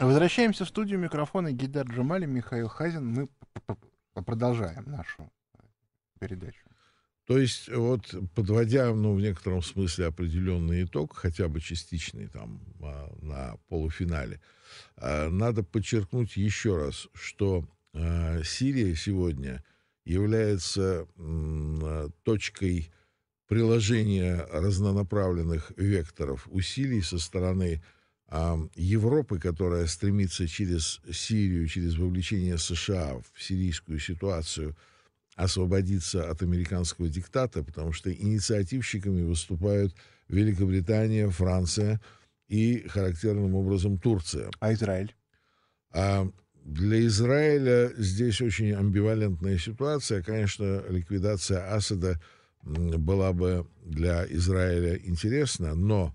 Возвращаемся в студию микрофона Гидар Джамали, Михаил Хазин. Мы продолжаем нашу э, передачу. То есть, вот, подводя, ну, в некотором смысле определенный итог, хотя бы частичный там а, на полуфинале, э, надо подчеркнуть еще раз, что э, Сирия сегодня является точкой приложения разнонаправленных векторов усилий со стороны Европы, которая стремится через Сирию, через вовлечение США в сирийскую ситуацию освободиться от американского диктата, потому что инициативщиками выступают Великобритания, Франция и характерным образом Турция. А Израиль? А для Израиля здесь очень амбивалентная ситуация. Конечно, ликвидация Асада была бы для Израиля интересна, но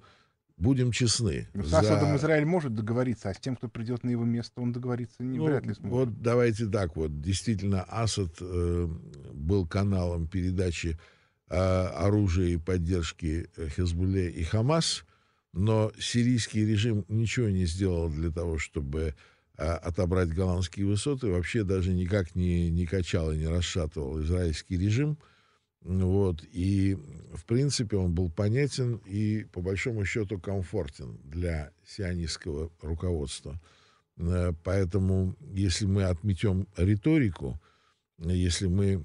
Будем честны. Но ну, за... с Израиль может договориться, а с тем, кто придет на его место, он договориться не ну, вряд ли сможет. Вот давайте так вот. Действительно, Асад э, был каналом передачи э, оружия и поддержки э, Хезбуле и Хамас, но сирийский режим ничего не сделал для того, чтобы э, отобрать голландские высоты, вообще даже никак не, не качал и не расшатывал израильский режим – вот. И, в принципе, он был понятен и, по большому счету, комфортен для сионистского руководства. Э, поэтому, если мы отметем риторику, если мы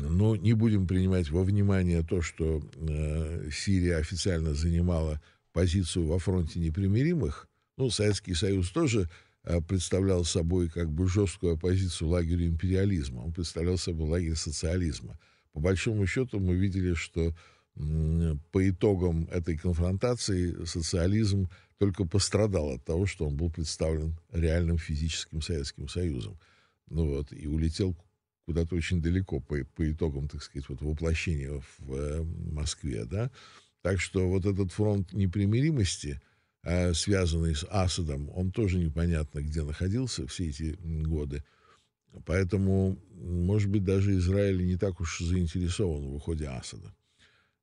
ну, не будем принимать во внимание то, что э, Сирия официально занимала позицию во фронте непримиримых, ну, Советский Союз тоже э, представлял собой как бы жесткую оппозицию лагерю империализма. Он представлял собой лагерь социализма по большому счету мы видели, что по итогам этой конфронтации социализм только пострадал от того, что он был представлен реальным физическим Советским Союзом. Ну вот, и улетел куда-то очень далеко по, по итогам, так сказать, вот воплощения в э, Москве, да. Так что вот этот фронт непримиримости, э, связанный с Асадом, он тоже непонятно где находился все эти годы. Поэтому, может быть, даже Израиль не так уж заинтересован в уходе Асада.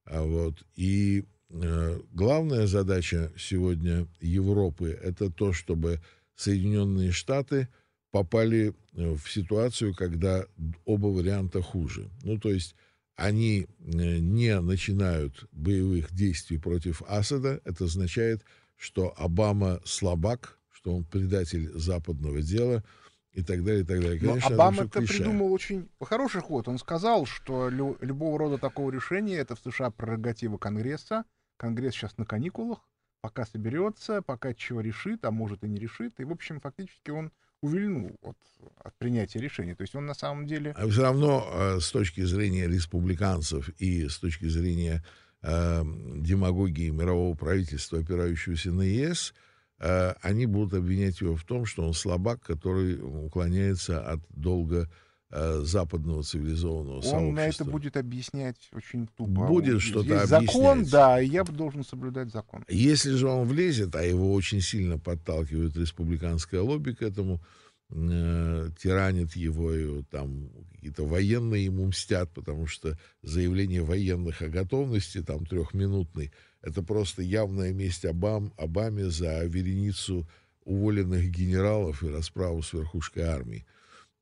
А вот. И э, главная задача сегодня Европы – это то, чтобы Соединенные Штаты попали э, в ситуацию, когда оба варианта хуже. Ну, то есть они э, не начинают боевых действий против Асада. Это означает, что Обама слабак, что он предатель западного дела – и так далее, и так далее. Конечно, Но Обама это клише. придумал очень хороший ход. Он сказал, что лю- любого рода такого решения это в США прерогатива Конгресса. Конгресс сейчас на каникулах, пока соберется, пока чего решит, а может и не решит. И, в общем, фактически он увильнул от, от принятия решения. То есть он на самом деле... А все равно э, с точки зрения республиканцев и с точки зрения э, демагогии мирового правительства, опирающегося на ЕС, Э, они будут обвинять его в том, что он слабак, который уклоняется от долга э, западного цивилизованного он сообщества. Он на это будет объяснять очень тупо. Будет что-то объяснять. закон, да, я должен соблюдать закон. Если же он влезет, а его очень сильно подталкивает республиканское лобби к этому, э, тиранят его, и там какие-то военные ему мстят, потому что заявление военных о готовности, там трехминутный, это просто явная месть Обам, Обаме за вереницу уволенных генералов и расправу с верхушкой армии.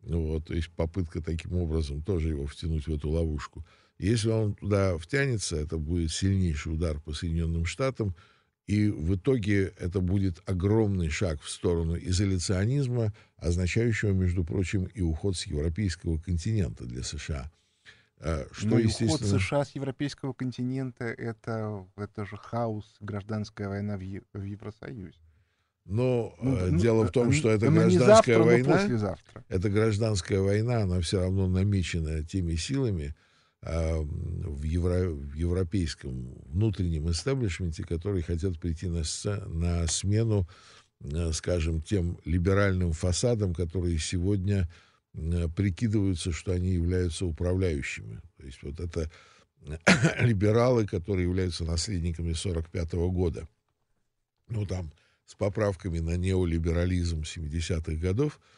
Вот, то есть попытка таким образом тоже его втянуть в эту ловушку. Если он туда втянется, это будет сильнейший удар по Соединенным Штатам, и в итоге это будет огромный шаг в сторону изоляционизма, означающего, между прочим, и уход с европейского континента для США. Э, что, Но ну естественно... уход США с европейского континента это, это же хаос, гражданская война в, Ев... в Евросоюзе. Но ну, э, ну дело ну, в э, том, что это ну, гражданская завтра, война, это гражданская война, она все равно намечена теми силами, в, евро, в европейском внутреннем истеблишменте, которые хотят прийти на, на смену, э, скажем, тем либеральным фасадам, которые сегодня э, прикидываются, что они являются управляющими. То есть вот это либералы, которые являются наследниками 1945 года. Ну, там с поправками на неолиберализм 70-х годов –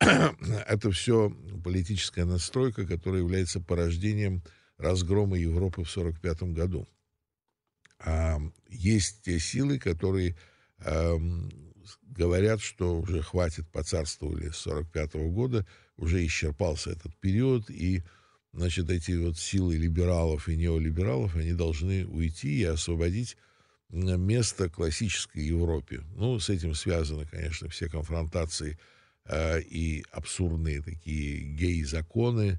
это все политическая настройка, которая является порождением разгрома Европы в 1945 году. А есть те силы, которые э, говорят, что уже хватит по царствовали с 1945 года, уже исчерпался этот период, и значит, эти вот силы либералов и неолибералов, они должны уйти и освободить место классической Европе. Ну, с этим связаны, конечно, все конфронтации Э, и абсурдные такие гей-законы,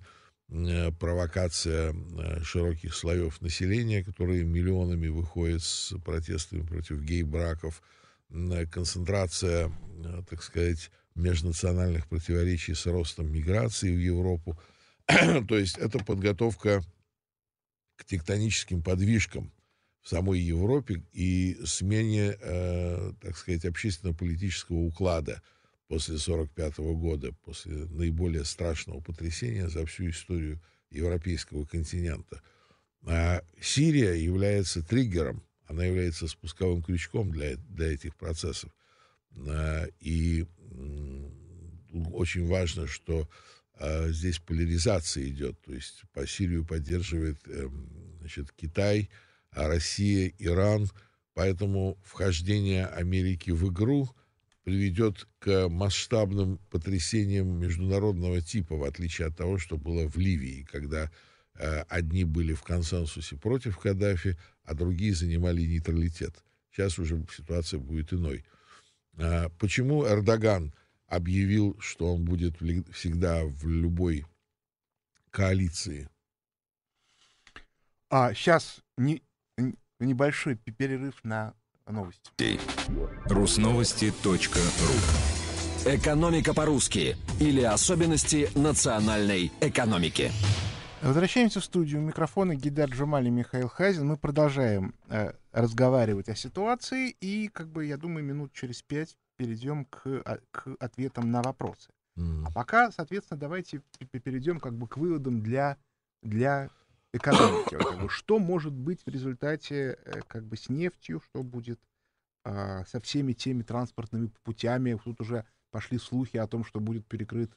э, провокация э, широких слоев населения, которые миллионами выходят с протестами против гей-браков, концентрация, так сказать, межнациональных противоречий с ростом миграции в Европу. То есть это подготовка к тектоническим подвижкам в самой Европе и смене, э, так сказать, общественно-политического уклада – после 1945 года, после наиболее страшного потрясения за всю историю европейского континента. А Сирия является триггером, она является спусковым крючком для, для этих процессов. А, и очень важно, что а, здесь поляризация идет, то есть по Сирию поддерживает э, значит, Китай, а Россия, Иран, поэтому вхождение Америки в игру – приведет к масштабным потрясениям международного типа, в отличие от того, что было в Ливии, когда э, одни были в консенсусе против Каддафи, а другие занимали нейтралитет. Сейчас уже ситуация будет иной. Э, почему Эрдоган объявил, что он будет всегда в любой коалиции? А сейчас не, небольшой перерыв на новости. Русновости.ру Экономика по-русски или особенности национальной экономики. Возвращаемся в студию. Микрофона Гидар Джамали Михаил Хазин. Мы продолжаем э, разговаривать о ситуации и, как бы, я думаю, минут через пять перейдем к, а, к ответам на вопросы. Mm. А пока, соответственно, давайте перейдем как бы к выводам для, для экономики. Что может быть в результате э, как бы с нефтью, что будет э, со всеми теми транспортными путями. Тут уже пошли слухи о том, что будет перекрыт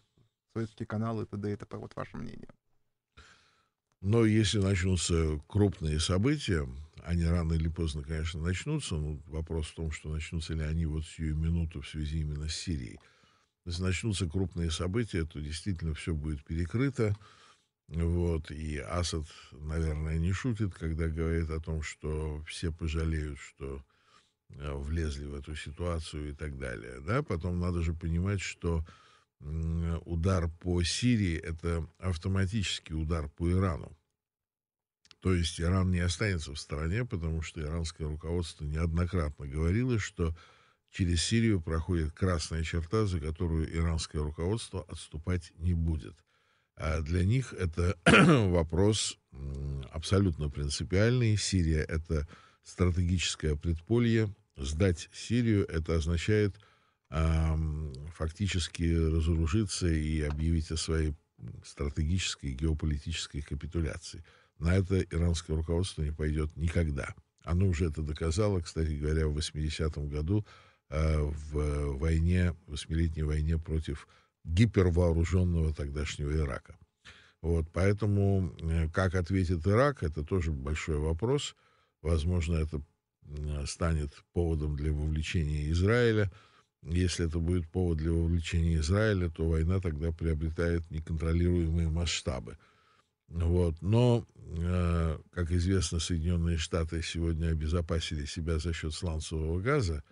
советский канал и т.д. Это т.п. Вот ваше мнение. Но если начнутся крупные события, они рано или поздно, конечно, начнутся, но вопрос в том, что начнутся ли они вот сию минуту в связи именно с Сирией. Если начнутся крупные события, то действительно все будет перекрыто. Вот, и Асад, наверное, не шутит, когда говорит о том, что все пожалеют, что э, влезли в эту ситуацию и так далее. Да? Потом надо же понимать, что удар по Сирии – это автоматический удар по Ирану. То есть Иран не останется в стороне, потому что иранское руководство неоднократно говорило, что через Сирию проходит красная черта, за которую иранское руководство отступать не будет. А для них это вопрос абсолютно принципиальный. Сирия — это стратегическое предполье. Сдать Сирию — это означает э, фактически разоружиться и объявить о своей стратегической геополитической капитуляции. На это иранское руководство не пойдет никогда. Оно уже это доказало, кстати говоря, в 80-м году э, в войне, восьмилетней войне против гипервооруженного тогдашнего Ирака. Вот, поэтому, э, как ответит Ирак, это тоже большой вопрос. Возможно, это э, станет поводом для вовлечения Израиля. Если это будет повод для вовлечения Израиля, то война тогда приобретает неконтролируемые масштабы. Вот. Но, э, как известно, Соединенные Штаты сегодня обезопасили себя за счет сланцевого газа,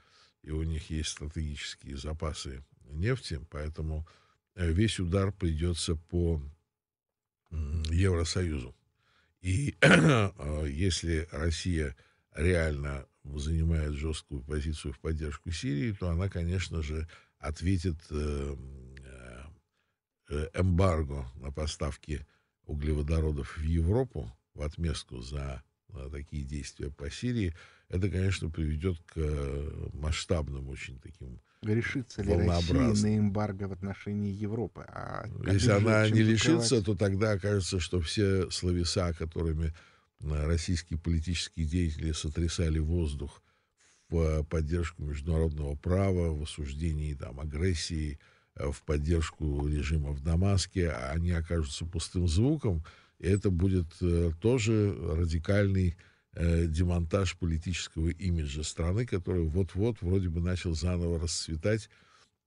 и у них есть стратегические запасы нефти, поэтому э, весь удар придется по Евросоюзу. И э, если Россия реально занимает жесткую позицию в поддержку Сирии, то она, конечно же, ответит э, эмбарго на поставки углеводородов в Европу в отместку за такие действия по Сирии это, конечно, приведет к э, масштабным очень таким Решится ли Россия на эмбарго в отношении Европы? А Если она не лишится, то тогда окажется, что все словеса, которыми э, российские политические деятели сотрясали воздух в э, поддержку международного права, в осуждении там, агрессии, в поддержку режима в Дамаске, а они окажутся пустым звуком, и это будет тоже радикальный э, демонтаж политического имиджа страны, который вот-вот вроде бы начал заново расцветать,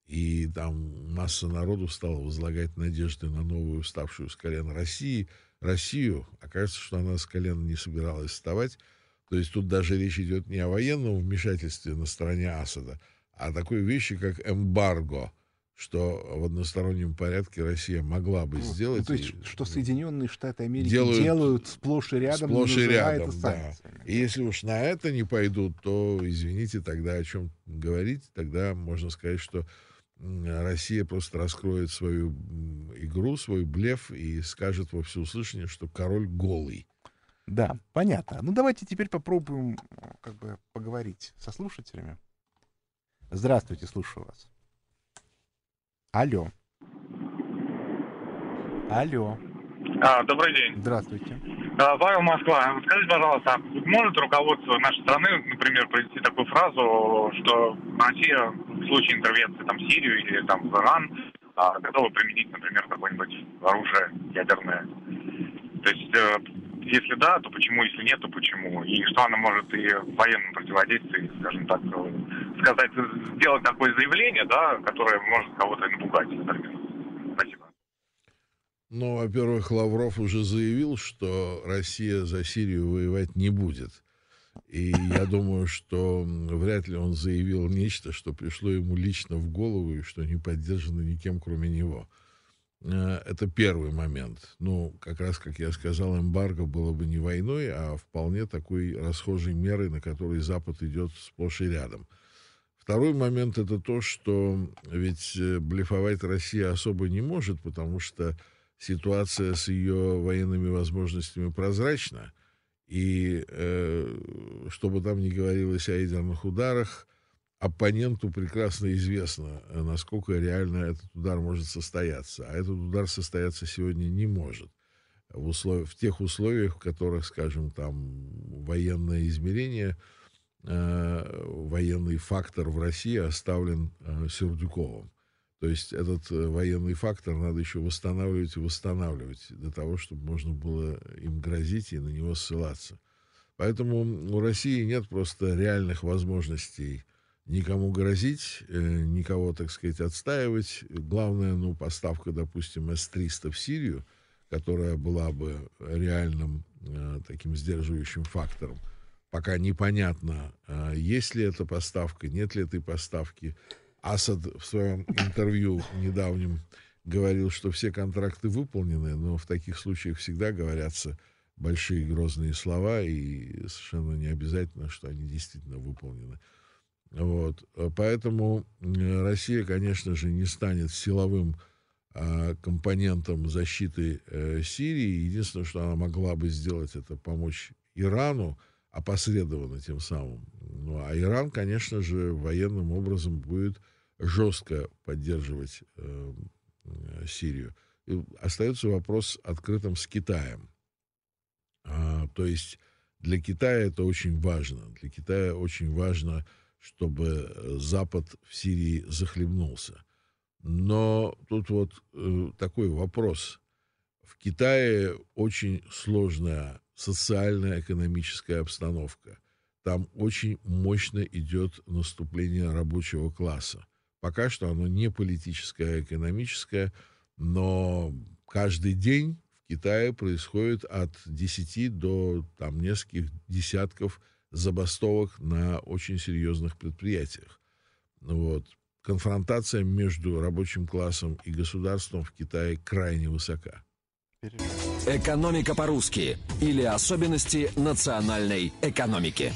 и там масса народу стала возлагать надежды на новую вставшую с колен России, Россию. Оказывается, что она с колен не собиралась вставать. То есть тут даже речь идет не о военном вмешательстве на стороне Асада, а о такой вещи, как эмбарго – что в одностороннем порядке Россия могла бы ну, сделать. Ну, то есть, и, что Соединенные Штаты Америки делают, делают сплошь и рядом, сплошь и рядом, да. И если уж на это не пойдут, то, извините, тогда о чем говорить? Тогда можно сказать, что Россия просто раскроет свою игру, свой блеф и скажет во всеуслышание, что король голый. Да, понятно. Ну давайте теперь попробуем э, как бы поговорить со слушателями. Здравствуйте, слушаю вас. Алло. Алло. А, добрый день. Здравствуйте. А, Павел Москва, скажите, пожалуйста, может руководство нашей страны, например, произнести такую фразу, что Россия в случае интервенции там, в Сирию или там, в Иран а, готова применить, например, какое-нибудь оружие ядерное? То есть, э, если да, то почему, если нет, то почему? И что она может и в военном скажем так, сказать, сделать такое заявление, да, которое может кого-то напугать, например. Спасибо. Ну, во-первых, Лавров уже заявил, что Россия за Сирию воевать не будет. И я думаю, что вряд ли он заявил нечто, что пришло ему лично в голову и что не поддержано никем, кроме него. Э, это первый момент. Ну, как раз, как я сказал, эмбарго было бы не войной, а вполне такой расхожей мерой, на которой Запад идет сплошь и рядом. Второй момент это то, что ведь э, блефовать Россия особо не может, потому что ситуация с ее военными возможностями прозрачна. И э, что бы там ни говорилось о ядерных ударах, оппоненту прекрасно известно, э, насколько реально этот удар может состояться. А этот удар состояться сегодня не может. В, услов... в тех условиях, в которых, скажем, там военное измерение – Э, военный фактор в России оставлен э, Сердюковым. То есть этот э, военный фактор надо еще восстанавливать и восстанавливать для того, чтобы можно было им грозить и на него ссылаться. Поэтому у России нет просто реальных возможностей никому грозить, никого, так сказать, отстаивать. Главное, ну, поставка, допустим, С-300 в Сирию, которая была бы реальным э, таким сдерживающим фактором – пока непонятно, а, есть ли эта поставка, нет ли этой поставки. Асад в своем интервью недавнем говорил, что все контракты выполнены, но в таких случаях всегда говорятся большие грозные слова, и совершенно не обязательно, что они действительно выполнены. Вот. Поэтому э, Россия, конечно же, не станет силовым а, компонентом защиты э, Сирии. Единственное, что она могла бы сделать, это помочь Ирану, опосредованно тем самым. Ну, а Иран, конечно же, военным образом будет жестко поддерживать эм, э, Сирию. И остается вопрос открытым с Китаем. А, то есть для Китая это очень важно. Для Китая очень важно, чтобы э, Запад в Сирии захлебнулся. Но тут вот э, такой вопрос. В Китае очень сложная социально-экономическая обстановка. Там очень мощно идет наступление рабочего класса. Пока что оно не политическое, а экономическое, но каждый день в Китае происходит от 10 до там, нескольких десятков забастовок на очень серьезных предприятиях. Вот. Конфронтация между рабочим классом и государством в Китае крайне высока. Перерыв. «Экономика по-русски» или «Особенности национальной экономики».